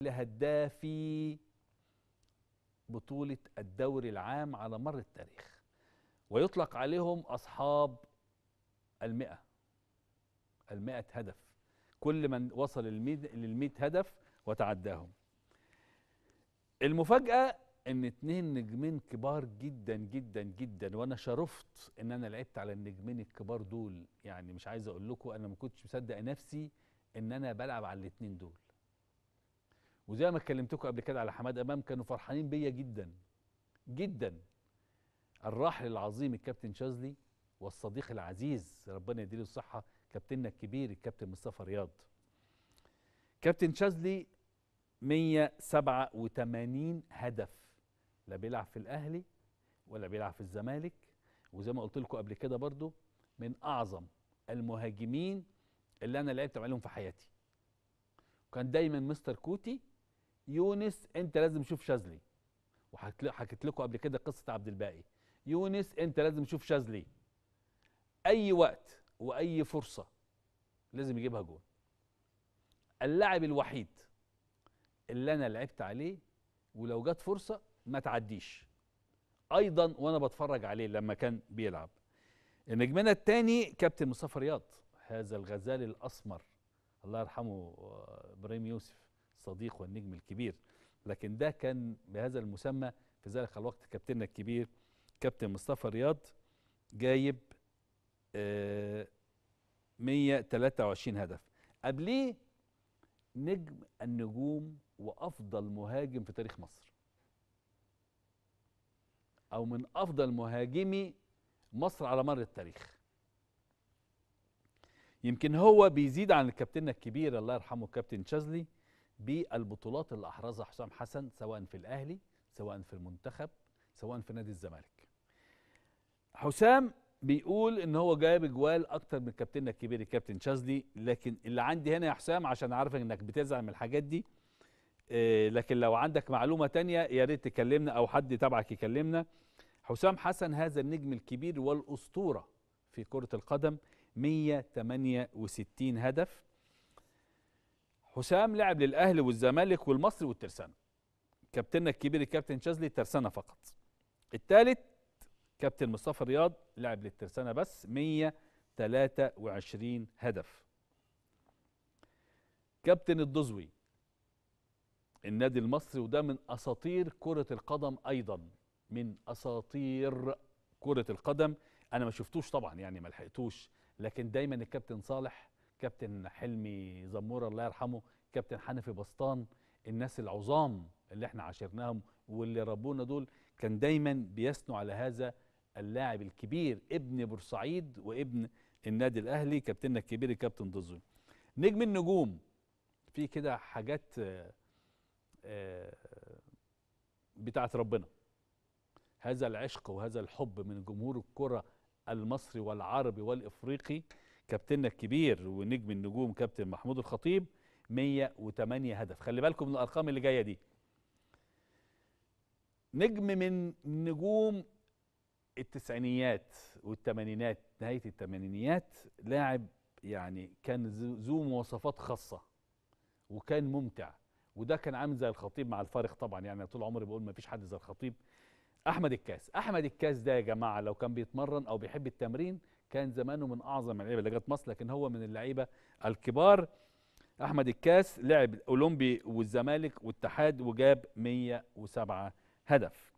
لهدافي بطولة الدوري العام على مر التاريخ ويطلق عليهم أصحاب المئة المئة هدف كل من وصل للمئة هدف وتعداهم المفاجأة ان اتنين نجمين كبار جدا جدا جدا وانا شرفت ان انا لعبت على النجمين الكبار دول يعني مش عايز اقول لكم انا ما كنتش مصدق نفسي ان انا بلعب على الاتنين دول وزي ما اتكلمتكم قبل كده على حماد امام كانوا فرحانين بيا جدا جدا الراحل العظيم الكابتن شاذلي والصديق العزيز ربنا يديله الصحه كابتننا الكبير الكابتن مصطفى رياض كابتن شاذلي 187 هدف لا بيلعب في الاهلي ولا بيلعب في الزمالك وزي ما قلت لكم قبل كده برضو من اعظم المهاجمين اللي انا لعبت عليهم في حياتي كان دايما مستر كوتي يونس انت لازم تشوف شاذلي وحكيت لكم قبل كده قصه عبد الباقي يونس انت لازم تشوف شاذلي اي وقت واي فرصه لازم يجيبها جول اللاعب الوحيد اللي انا لعبت عليه ولو جت فرصه ما تعديش ايضا وانا بتفرج عليه لما كان بيلعب نجمنا الثاني كابتن مصطفى رياض هذا الغزال الاسمر الله يرحمه آه، ابراهيم يوسف الصديق والنجم الكبير لكن ده كان بهذا المسمى في ذلك الوقت كابتننا الكبير كابتن مصطفى رياض جايب 123 آه، هدف قبليه نجم النجوم وافضل مهاجم في تاريخ مصر او من افضل مهاجمي مصر على مر التاريخ يمكن هو بيزيد عن الكابتن الكبير الله يرحمه كابتن شاذلي بالبطولات اللي احرزها حسام حسن سواء في الاهلي سواء في المنتخب سواء في نادي الزمالك حسام بيقول ان هو جايب اجوال اكتر من كابتننا الكبير الكابتن شاذلي لكن اللي عندي هنا يا حسام عشان عارف انك بتزعل من الحاجات دي إيه لكن لو عندك معلومه تانية يا ريت تكلمنا او حد تبعك يكلمنا حسام حسن هذا النجم الكبير والاسطوره في كره القدم 168 هدف حسام لعب للاهلي والزمالك والمصري والترسانه كابتننا الكبير الكابتن شاذلي الترسانه فقط الثالث كابتن مصطفى رياض لعب للترسانه بس 123 هدف كابتن الدزوي النادي المصري وده من اساطير كره القدم ايضا من اساطير كره القدم انا ما شفتوش طبعا يعني ما لحقتوش لكن دايما الكابتن صالح كابتن حلمي زموره الله يرحمه كابتن حنفي بسطان الناس العظام اللي احنا عاشرناهم واللي ربونا دول كان دايما بيثنوا على هذا اللاعب الكبير ابن بورسعيد وابن النادي الاهلي كابتننا الكبير الكابتن ضزوي نجم النجوم في كده حاجات آه، آه، بتاعت ربنا هذا العشق وهذا الحب من جمهور الكره المصري والعربي والافريقي كابتننا الكبير ونجم النجوم كابتن محمود الخطيب 108 هدف خلي بالكم من الارقام اللي جايه دي نجم من نجوم التسعينيات والثمانينات نهايه الثمانينيات لاعب يعني كان ذو مواصفات خاصه وكان ممتع وده كان عامل زي الخطيب مع الفارق طبعا يعني طول عمري بقول ما فيش حد زي الخطيب احمد الكاس احمد الكاس ده يا جماعه لو كان بيتمرن او بيحب التمرين كان زمانه من اعظم اللعيبه اللي جت مصر لكن هو من اللعيبه الكبار احمد الكاس لعب الاولمبي والزمالك والاتحاد وجاب 107 هدف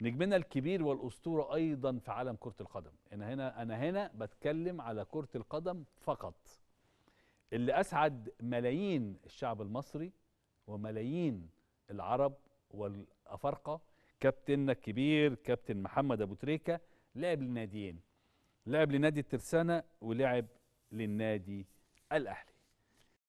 نجمنا الكبير والاسطوره ايضا في عالم كره القدم انا هنا انا هنا بتكلم على كره القدم فقط اللي اسعد ملايين الشعب المصري وملايين العرب والافارقه كابتننا الكبير كابتن محمد ابو تريكه لعب لناديين لعب لنادي الترسانة ولعب للنادي الأهلي